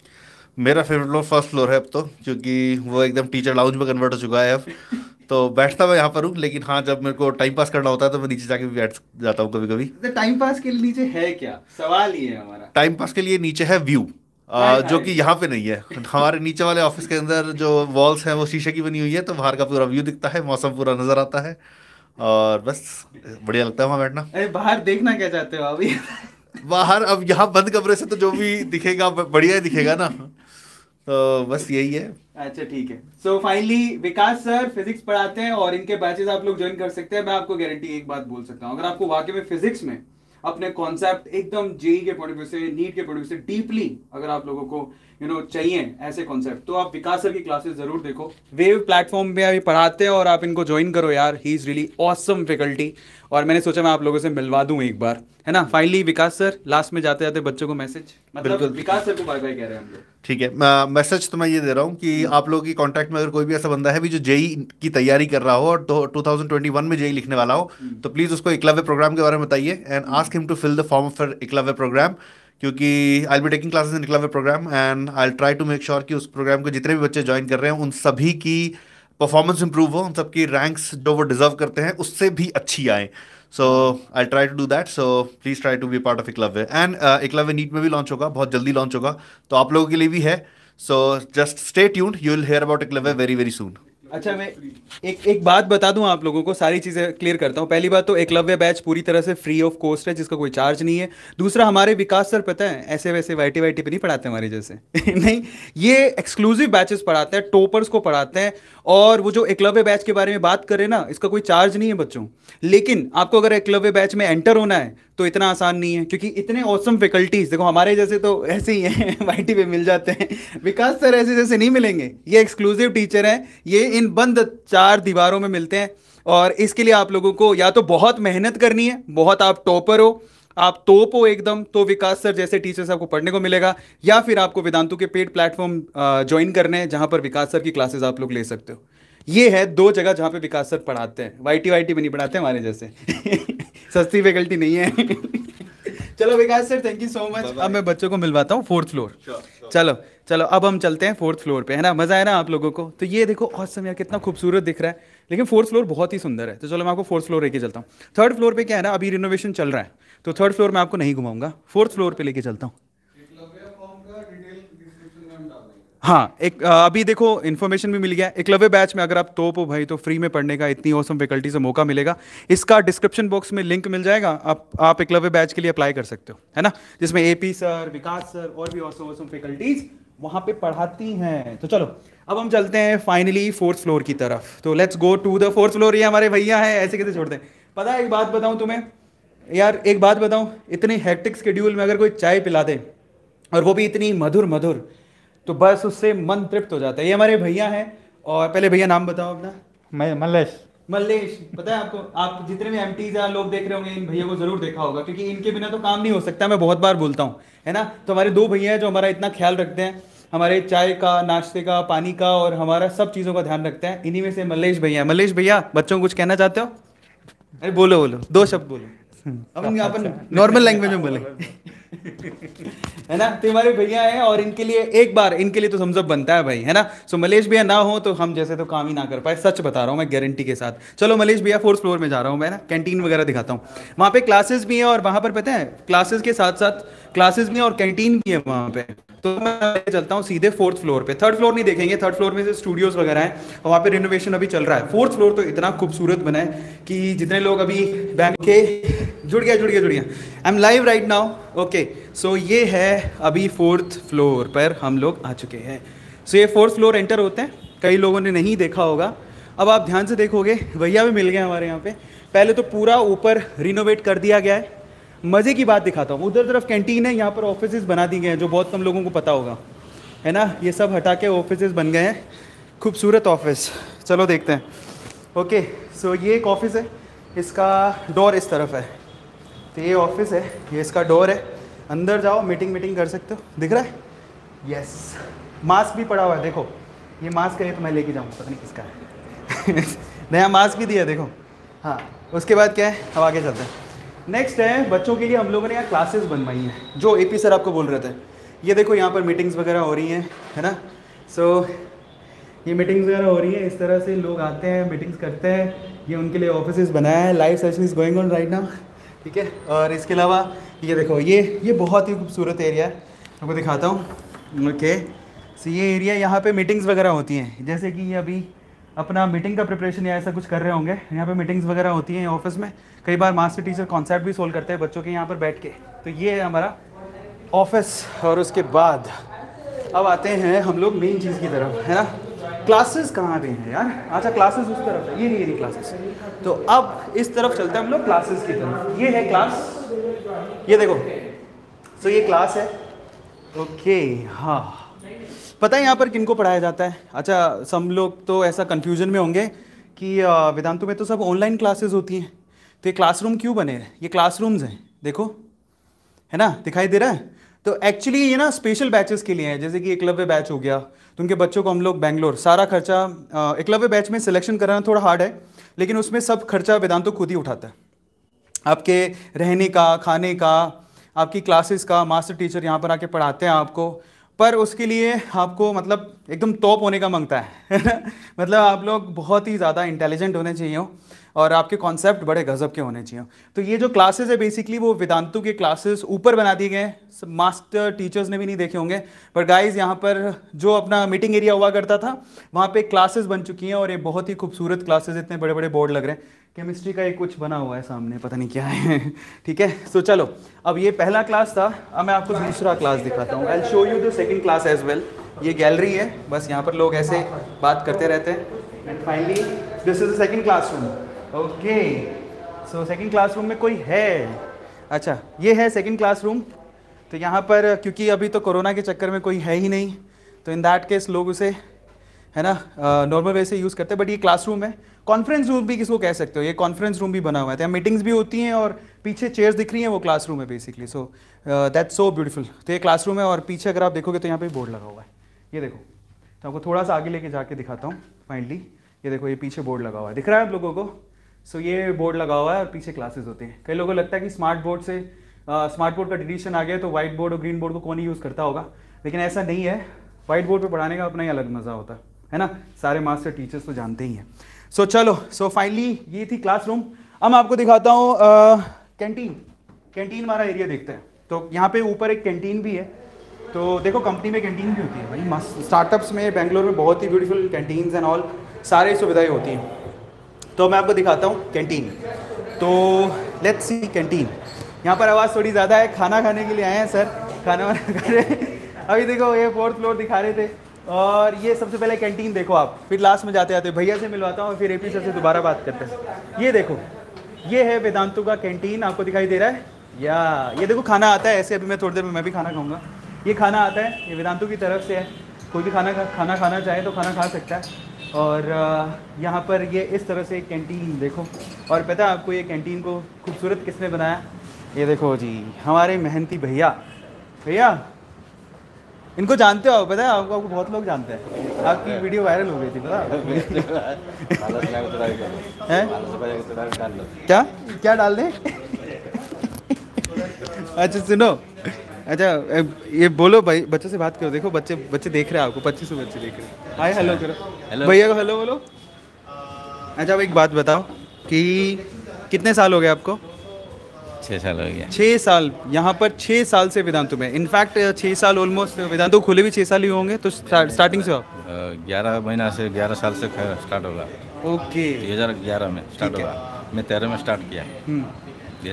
मेरा फेवरेट फ्लोर फर्स्ट फ्लोर है अब तो क्योंकि वो एकदम टीचर लाउंज में कन्वर्ट हो चुका है अब तो बैठता मैं यहाँ पर हूँ लेकिन हाँ जब मेरे को टाइम पास करना होता है तो मैं नीचे जाके भी बैठ जाता हूँ कभी कभी टाइम पास के लिए नीचे है क्या सवाल ये है हमारा टाइम पास के लिए नीचे है व्यू आ, हाँ, हाँ, जो कि यहाँ पे नहीं है हमारे नीचे वाले ऑफिस के अंदर जो वॉल्स हैं वो शीशे की बनी हुई है तो बाहर का पूरा व्यू दिखता है मौसम पूरा नजर आता है और बस बढ़िया लगता है वहाँ बैठना अरे बाहर देखना क्या चाहते हो अभी बाहर अब यहाँ बंद कमरे से तो जो भी दिखेगा बढ़िया ही दिखेगा ना तो बस यही है अच्छा ठीक है so finally Vikas sir physics पढ़ाते हैं और इनके बैचेस आप लोग ज्वाइन कर सकते हैं मैं आपको गारंटी एक बात बोल सकता हूँ अगर आपको वाकई में फिजिक्स में अपने कॉन्सेप्ट एकदम जेई e के पॉइंट से नीट के पॉइंट से डीपली अगर आप लोगों को यू you नो know, चाहिए ऐसे कॉन्सेप्ट तो आप विकास सर की क्लासेस जरूर देखो वेव प्लेटफॉर्म पे अभी पढ़ाते हैं और आप इनको ज्वाइन करो यार he is really awesome faculty और मैंने सोचा मैं आप लोगों से मिलवा दूं एक बार है ना फाइनली विकास सर लास्ट में जाते जाते बच्चों को मैसेज मतलब विकास सर को बाय बाय कह रहे हैं हम लोग ठीक है मैसेज तो मैं ये दे रहा हूँ कि हम्म। आप लोगों की कांटेक्ट में अगर कोई भी ऐसा बंदा है भी जो जेई की तैयारी कर रहा हो और टू थाउजेंड में जेई लिखने वाला हो हम्म। तो प्लीज़ उसको इकलव्य प्रोग्राम के बारे में बताइए and ask him to fill the form for Eklavya programme क्योंकि I'll be taking classes in Eklavya programme and I try to make sure कि उस प्रोग्राम को जितने भी बच्चे ज्वाइन कर रहे हैं उन सभी की परफॉर्मेंस इंप्रूव हो हम सबकी रैंक्स जो वो डिजर्व करते हैं उससे भी अच्छी आए so I try to do that so please try to be part of Eklavya and Eklavya NEET में भी लॉन्च होगा बहुत जल्दी लॉन्च होगा तो आप लोगों के लिए भी है so just stay tuned you will hear about Eklavya very very soon अच्छा मैं एक एक बात बता दूं आप लोगों को सारी चीज़ें क्लियर करता हूं पहली बात तो एकलव्य बैच पूरी तरह से फ्री ऑफ कॉस्ट है जिसका कोई चार्ज नहीं है दूसरा हमारे विकास सर पता है ऐसे वैसे वाई टी वाई टी पे नहीं पढ़ाते हमारे जैसे नहीं ये एक्सक्लूसिव बैचेस पढ़ाते हैं टोपर्स को पढ़ाते हैं और वो जो एकलव्य बैच के बारे में बात करें ना इसका कोई चार्ज नहीं है बच्चों लेकिन आपको अगर एकलव्य बैच में एंटर होना है तो इतना आसान नहीं है क्योंकि इतने औसम फैकल्टीज देखो हमारे जैसे तो ऐसे ही हैं वाई पे मिल जाते हैं विकास सर ऐसे जैसे नहीं मिलेंगे ये एक्सक्लूसिव टीचर हैं ये इन बंद चार दीवारों में मिलते हैं और इसके लिए आप लोगों को या तो बहुत मेहनत करनी है बहुत आप टॉपर हो आप तोप हो एकदम तो विकास सर जैसे टीचर्स आपको पढ़ने को मिलेगा या फिर आपको वेदांतु के पेड प्लेटफॉर्म ज्वाइन करने हैं जहां पर विकास सर की क्लासेस आप लोग ले सकते हो ये है दो जगह जहां पे विकास सर पढ़ाते हैं वाई टी वाई टी में नहीं पढ़ाते हमारे जैसे सस्ती फैकल्टी नहीं है चलो Vikas sir thank you so much अब मैं बच्चों को मिलवाता हूँ फोर्थ फ्लोर चलो चलो अब हम चलते हैं फोर्थ फ्लोर पे है ना मजा है ना आप लोगों को तो ये देखो औसम यार कितना खूबसूरत दिख रहा है लेकिन फोर्थ फ्लोर बहुत ही सुंदर है तो चलो मैं आपको फोर्थ फ्लोर लेके चलता हूँ थर्ड फ्लोर पे क्या है ना अभी रिनोवेशन चल रहा है तो थर्ड फ्लोर में आपको नहीं घुमाऊंगा फोर्थ फ्लोर पे लेके चलता हूँ हाँ एक अभी देखो इन्फॉर्मेशन भी मिल गया एकलव्य बैच में अगर आप तोप हो भाई तो फ्री में पढ़ने का इतनी औसम फैकल्टी से मौका मिलेगा इसका डिस्क्रिप्शन बॉक्स में लिंक मिल जाएगा आप आप एकलव्य बैच के लिए अप्लाई कर सकते हो है ना जिसमें एपी सर विकास सर और भी औसम औसम फैकल्टीज वहाँ पे पढ़ाती हैं तो चलो अब हम चलते हैं फाइनली फोर्थ फ्लोर की तरफ तो let's go to the fourth floor ये हमारे भैया है ऐसे कैसे छोड़ते हैं पता है एक बात बताऊँ तुम्हें यार एक बात बताऊँ इतने हेक्टिक स्केड्यूल में अगर कोई चाय पिला दे और वो भी इतनी मधुर मधुर तो बस उससे मन तृप्त हो जाता है ये हमारे भैया हैं और पहले भैया नाम बताओ अपना मैं मल्लेश मल्लेश पता है आपको आप जितने भी एम टीज लोग देख रहे होंगे इन भैया को जरूर देखा होगा क्योंकि इनके बिना तो काम नहीं हो सकता मैं बहुत बार बोलता हूँ है ना तो हमारे दो भैया हैं जो हमारा इतना ख्याल रखते हैं हमारे चाय का नाश्ते का पानी का और हमारा सब चीज़ों का ध्यान रखते हैं इन्हीं में से मल्लेश भैया मल्लेश भैया बच्चों को कुछ कहना चाहते हो अरे बोलो बोलो दो शब्द बोलो हम्म, हम अपन नॉर्मल लैंग्वेज में बोले है ना तो हमारे भैया हैं और इनके लिए एक बार इनके लिए तो समझ बनता है भाई है ना सो मलेश भैया ना हो तो हम जैसे तो काम ही ना कर पाए सच बता रहा हूँ मैं गारंटी के साथ चलो मलेश भैया फोर्थ फ्लोर में जा रहा हूँ मैं ना कैंटीन वगैरह दिखाता हूँ वहाँ पे क्लासेस भी हैं और वहाँ पर पता है क्लासेस के साथ साथ क्लासेस भी हैं और कैंटीन भी है वहाँ पे तो मैं चलता हूँ सीधे फोर्थ फ्लोर पे थर्ड फ्लोर नहीं देखेंगे थर्ड फ्लोर में से स्टूडियोज वगैरह हैं और वहाँ पे रिनोवेशन अभी चल रहा है फोर्थ फ्लोर तो इतना खूबसूरत बना है कि जितने लोग अभी बैंक के जुड़ गया जुड़ गया जुड़ गया I am live right now okay so ये है अभी फोर्थ फ्लोर पर हम लोग आ चुके हैं सो so, ये फोर्थ फ्लोर एंटर होते हैं कई लोगों ने नहीं देखा होगा अब आप ध्यान से देखोगे भैया भी मिल गए हमारे यहाँ पे पहले तो पूरा ऊपर रिनोवेट कर दिया गया है मज़े की बात दिखाता हूँ उधर तरफ कैंटीन है यहाँ पर ऑफिस बना दी गए हैं जो बहुत कम लोगों को पता होगा है ना ये सब हटा के ऑफिस बन गए हैं खूबसूरत ऑफिस चलो देखते हैं ओके सो ये एक ऑफिस है इसका डोर इस तरफ है तो ये ऑफिस है ये इसका डोर है अंदर जाओ मीटिंग मीटिंग कर सकते हो दिख रहा है यस मास्क भी पड़ा हुआ है देखो ये मास्क है तो मैं लेके जाऊँ पता नहीं किसका है नया मास्क भी दिया देखो हाँ उसके बाद क्या है अब आगे चलते हैं नेक्स्ट है बच्चों के लिए हम लोगों ने यहाँ क्लासेस बनवाई हैं जो पी सर आपको बोल रहे थे ये देखो यहाँ पर मीटिंग्स वगैरह हो रही हैं है ना सो so, ये मीटिंग्स वगैरह हो रही हैं इस तरह से लोग आते हैं मीटिंग्स करते हैं ये उनके लिए ऑफिस बनाया है live session is going on right now ठीक है और इसके अलावा ये देखो ये ये बहुत ही खूबसूरत एरिया है आपको दिखाता हूँ ओके सो ये एरिया यहाँ पे मीटिंग्स वगैरह होती हैं जैसे कि ये अभी अपना मीटिंग का प्रिपरेशन या ऐसा कुछ कर रहे होंगे यहाँ पे मीटिंग्स वगैरह होती हैं ऑफिस में कई बार मास्टर टीचर कॉन्सेप्ट भी सोल्व करते हैं बच्चों के यहाँ पर बैठ के तो ये है हमारा ऑफिस और उसके बाद अब आते हैं हम लोग मेन चीज़ की तरफ है ना क्लासेस कहाँ पे हैं यार अच्छा क्लासेस उस तरफ है ये नहीं ये नहीं क्लासेस तो अब इस तरफ चलते हैं हम लोग क्लासेस की तरफ ये है क्लास ये देखो सो so, ये क्लास है ओके okay, हाँ पता है यहाँ पर किनको पढ़ाया जाता है अच्छा सब लोग तो ऐसा कन्फ्यूजन में होंगे कि वेदांतों में तो सब ऑनलाइन क्लासेस होती हैं तो ये क्लासरूम क्यों बने ये क्लासरूम्स हैं देखो है ना दिखाई दे रहा है तो एक्चुअली ये ना स्पेशल बैचेस के लिए हैं जैसे कि एकलव्य बैच हो गया तो उनके बच्चों को हम लोग बैंगलोर सारा खर्चा एकलव्य बैच में सिलेक्शन कराना थोड़ा हार्ड है लेकिन उसमें सब खर्चा वेदांतो खुद ही उठाता है आपके रहने का खाने का आपकी क्लासेस का मास्टर टीचर यहाँ पर आके पढ़ाते हैं आपको पर उसके लिए आपको मतलब एकदम टॉप होने का मांगता है मतलब आप लोग बहुत ही ज़्यादा इंटेलिजेंट होने चाहिए हो और आपके कॉन्सेप्ट बड़े गजब के होने चाहिए तो ये जो क्लासेस है बेसिकली वो वेदांतु के क्लासेस ऊपर बना दिए गए मास्टर टीचर्स ने भी नहीं देखे होंगे पर गाइज यहाँ पर जो अपना मीटिंग एरिया हुआ करता था वहाँ पे क्लासेस बन चुकी हैं और ये बहुत ही खूबसूरत क्लासेस इतने बड़े बड़े बोर्ड लग रहे हैं केमिस्ट्री का ये कुछ बना हुआ है सामने पता नहीं क्या है ठीक है सो चलो अब ये पहला क्लास था अब मैं आपको दूसरा क्लास दिखाता हूँ I show you the second class as well ये गैलरी है बस यहाँ पर लोग ऐसे बात करते रहते हैं and finally this is the second classroom okay so second room में कोई है अच्छा ये है सेकेंड रूम तो यहाँ पर क्योंकि अभी तो कोरोना के चक्कर में कोई है ही नहीं तो इन दैट केस लोग उसे है ना नॉर्मल वे से यूज़ करते हैं बट ये क्लासरूम है कॉन्फ्रेंस रूम भी किसको कह सकते हो ये कॉन्फ्रेंस रूम भी बना हुआ है मीटिंग्स तो भी होती हैं और पीछे चेयर्स दिख रही हैं वो क्लासरूम है basically so that's so beautiful तो ये क्लासरूम है और पीछे अगर आप देखोगे तो यहाँ पे बोर्ड लगा हुआ है ये देखो तो आपको थोड़ा सा आगे लेके जाके दिखाता हूँ फाइनली ये देखो ये पीछे बोर्ड लगा हुआ है दिख रहा है आप लोगों को सो so, ये बोर्ड लगा हुआ है और पीछे क्लासेस होते हैं कई लोगों को लगता है कि स्मार्ट बोर्ड से स्मार्ट uh, बोर्ड का डिडीशन आ गया तो व्हाइट बोर्ड और ग्रीन बोर्ड को कौन ही यूज़ करता होगा लेकिन ऐसा नहीं है व्हाइट बोर्ड पर पढ़ाने का अपना ही अलग मज़ा होता है ना सारे मास्टर टीचर्स तो जानते ही हैं सो so, चलो सो so, फाइनली ये थी क्लासरूम अब मैं आपको दिखाता हूँ कैंटीन कैंटीन वाला एरिया देखते हैं तो यहाँ पे ऊपर एक कैंटीन भी है तो देखो कंपनी में कैंटीन भी होती है भाई मस्त स्टार्टअप्स में बेंगलोर में बहुत ही ब्यूटीफुल कैंटीन एंड ऑल सारी सुविधाएं होती हैं तो मैं आपको दिखाता हूँ कैंटीन तो लेट्स सी कैंटीन यहाँ पर आवाज़ थोड़ी ज़्यादा है खाना खाने के लिए आए हैं सर खाना वाना खा रहे अभी देखो ये फोर्थ फ्लोर दिखा रहे थे और ये सबसे पहले कैंटीन देखो आप फिर लास्ट में जाते जाते भैया से मिलवाता हूँ फिर पी सर से दोबारा बात करते हैं ये देखो ये है वेदांतु का कैंटीन आपको दिखाई दे रहा है या ये देखो खाना आता है ऐसे अभी मैं थोड़ी देर में मैं भी खाना खाऊंगा ये खाना आता है ये वेदांतु की तरफ से है कोई भी खाना खाना खाना चाहे तो खाना खा सकता है और यहाँ पर ये इस तरह से कैंटीन देखो और पता है आपको ये कैंटीन को खूबसूरत किसने बनाया ये देखो जी हमारे मेहनती भैया भैया इनको जानते हो पता है आपको आपको बहुत लोग जानते हैं आपकी हाँ। वीडियो वायरल हो गई थी पता है क्या क्या डाल दें अच्छा सुनो अच्छा ये बोलो भाई बच्चों से बात करो देखो बच्चे बच्चे देख रहे हैं आपको पच्चीस बच्चे देख रहे हैं हाय हेलो करो हेलो भैया को हेलो बोलो अच्छा भाई एक बात बताओ कि कितने साल हो गए आपको छः साल हो गया छः साल यहाँ पर छः साल से वेदांतु में इनफैक्ट छः साल ऑलमोस्ट वेदांतु खुले भी छः साल ही होंगे तो स्टार्टिंग से आप ग्यारह महीना से ग्यारह साल से स्टार्ट होगा ओके दो हज़ार ग्यारह में स्टार्ट होगा मैं तेरह में स्टार्ट किया हम्म।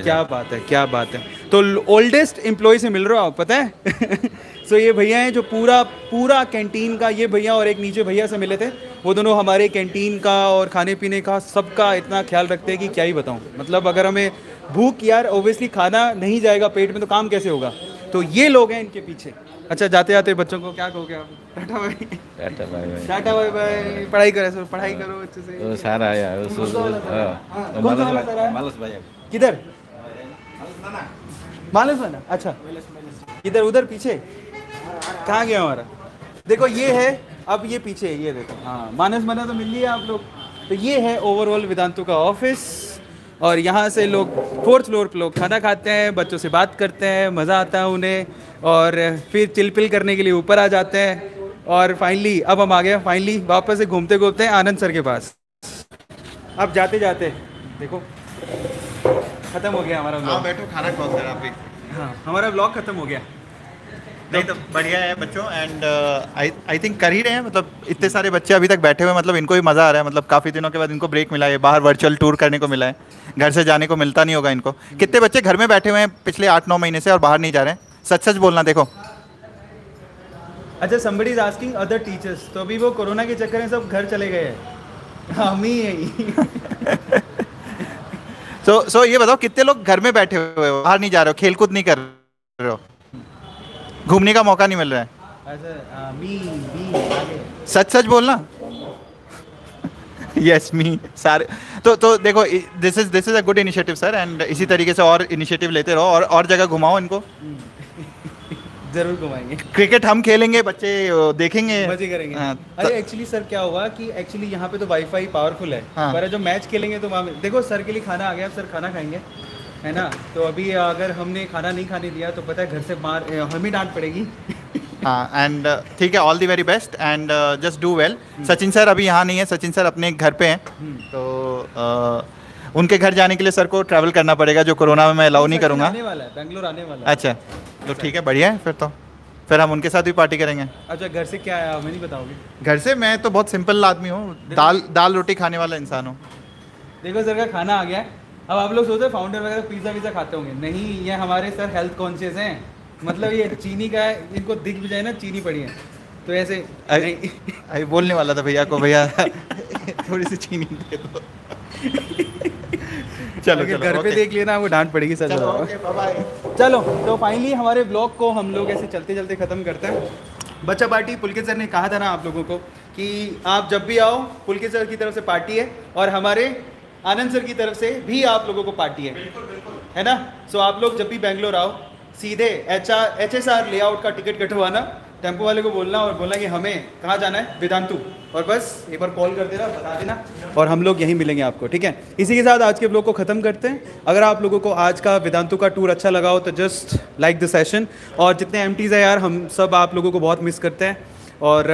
क्या बात है क्या बात है तो ओल्डेस्ट एम्प्लॉय से मिल रहे हो आप पता है सो so ये भैया हैं जो पूरा पूरा कैंटीन का ये भैया और एक नीचे भैया से मिले थे वो दोनों हमारे कैंटीन का और खाने पीने का सबका इतना ख्याल रखते हैं कि क्या ही बताऊं मतलब अगर हमें भूख यार ओबियसली खाना नहीं जाएगा पेट में तो काम कैसे होगा तो ये लोग हैं इनके पीछे अच्छा जाते जाते बच्चों को क्या कहोगे आप टाटा भाई टाटा भाई भाई टाटा भाई भाई पढ़ाई करो सर पढ़ाई करो अच्छे से वो सारा आया वो हाँ। हाँ, तो मालस भाई किधर मालस ना अच्छा इधर उधर पीछे कहाँ गया हमारा देखो ये है अब ये पीछे ये देखो हाँ मानस मना तो मिल लिया आप लोग तो ये है ओवरऑल वेदांतु का ऑफिस और यहाँ से लोग फोर्थ फ्लोर पर लोग खाना खाते हैं बच्चों से बात करते हैं मज़ा आता है उन्हें और फिर चिलपिल करने के लिए ऊपर आ जाते हैं और फाइनली अब हम आ गए फाइनली वापस से घूमते घूमते आनंद सर के पास अब जाते जाते देखो ख़त्म हो गया हमारा ब्लॉग हाँ, बैठो खाना खाओ सर आप हाँ हमारा ब्लॉग ख़त्म हो गया नहीं तो बढ़िया है बच्चों एंड आई आई थिंक कर ही रहे हैं मतलब इतने सारे बच्चे अभी तक बैठे हुए मतलब इनको भी मज़ा आ रहा है मतलब काफ़ी दिनों के बाद इनको ब्रेक मिला है बाहर वर्चुअल टूर करने को मिला है घर से जाने को मिलता नहीं होगा इनको कितने बच्चे घर में बैठे हुए हैं पिछले आठ नौ महीने से और बाहर नहीं जा रहे हैं सच सच बोलना देखो अच्छा somebody is asking other teachers तो अभी वो कोरोना के चक्कर में सब घर चले गए हैं हम ही है सो सो ये बताओ कितने लोग घर में बैठे हुए हो बाहर नहीं जा रहे हो खेलकूद नहीं कर रहे घूमने का मौका नहीं मिल रहा है सच सच बोलना यस मी सारे तो तो देखो this is this is a good initiative sir and इसी hmm. तरीके से और इनिशिएटिव लेते रहो और और जगह घुमाओ इनको hmm. जरूर घुमाएंगे क्रिकेट हम खेलेंगे बच्चे देखेंगे मजे करेंगे आ, हाँ, अरे एक्चुअली तो सर क्या हुआ कि एक्चुअली यहाँ पे तो वाईफाई पावरफुल है हाँ। पर जो मैच खेलेंगे तो वहाँ देखो सर के लिए खाना आ गया सर खाना खाएंगे है ना तो अभी अगर हमने खाना नहीं खाने दिया तो पता है घर से बाहर हमें डांट पड़ेगी हाँ एंड ठीक है all the very best and just do well Sachin sir अभी यहाँ नहीं है सचिन सर अपने घर पे हैं हम्म। तो uh, उनके घर जाने के लिए सर को ट्रैवल करना पड़ेगा जो कोरोना में मैं अलाउ नहीं करूँगा बैंगलोर आने वाला अच्छा तो ठीक है बढ़िया है फिर तो फिर हम उनके साथ भी पार्टी करेंगे अच्छा घर से क्या आया मैं नहीं बताओगे घर से मैं तो बहुत सिंपल आदमी हूँ दाल दाल रोटी खाने वाला इंसान हूँ देखो सर का खाना आ गया है अब आप लोग सोचते हैं फाउंडर वगैरह पिज़्ज़ा वीज़ा खाते होंगे नहीं ये हमारे सर हेल्थ कॉन्शियस हैं मतलब ये चीनी का है इनको दिख भी जाए ना चीनी पड़ी है तो ऐसे अभी बोलने वाला था भैया को भैया थोड़ी सी चीनी दे दो चलो घर पे देख लेना आपको डांट पड़ेगी सर चलो चलो तो फाइनली हमारे ब्लॉग को हम लोग ऐसे चलते चलते ख़त्म करते हैं बच्चा पार्टी पुलकित सर ने कहा था ना आप लोगों को कि आप जब भी आओ पुलकित सर की तरफ से पार्टी है और हमारे आनंद सर की तरफ से भी आप लोगों को पार्टी है बिल्कुल, बिल्कुल। है ना सो आप लोग जब भी बैंगलोर आओ सीधे एच एच लेआउट का टिकट कटवाना टेम्पो वाले को बोलना और बोलना कि हमें कहाँ जाना है वेदांतु और बस एक बार कॉल कर देना बता देना और हम लोग यहीं मिलेंगे आपको ठीक है इसी के साथ आज के ब्लॉग को ख़त्म करते हैं अगर आप लोगों को आज का वेदांतु का टूर अच्छा लगा हो तो जस्ट लाइक द सेशन और जितने एम है यार हम सब आप लोगों को बहुत मिस करते हैं और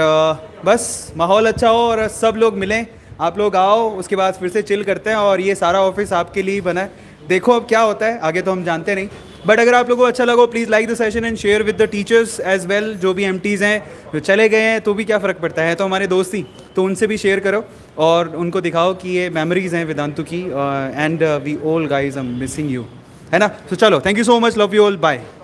बस माहौल अच्छा हो और सब लोग मिलें आप लोग आओ उसके बाद फिर से चिल करते हैं और ये सारा ऑफिस आपके लिए बना है देखो अब क्या होता है आगे तो हम जानते नहीं बट अगर आप लोगों को अच्छा लगो please like the session and share with the teachers as well जो भी एम हैं जो चले गए हैं तो भी क्या फ़र्क पड़ता है तो हमारे दोस्त ही तो उनसे भी शेयर करो और उनको दिखाओ कि ये मेमोरीज़ हैं वेदांतु की and we all guys am missing you है ना तो so, चलो thank you so much love you all bye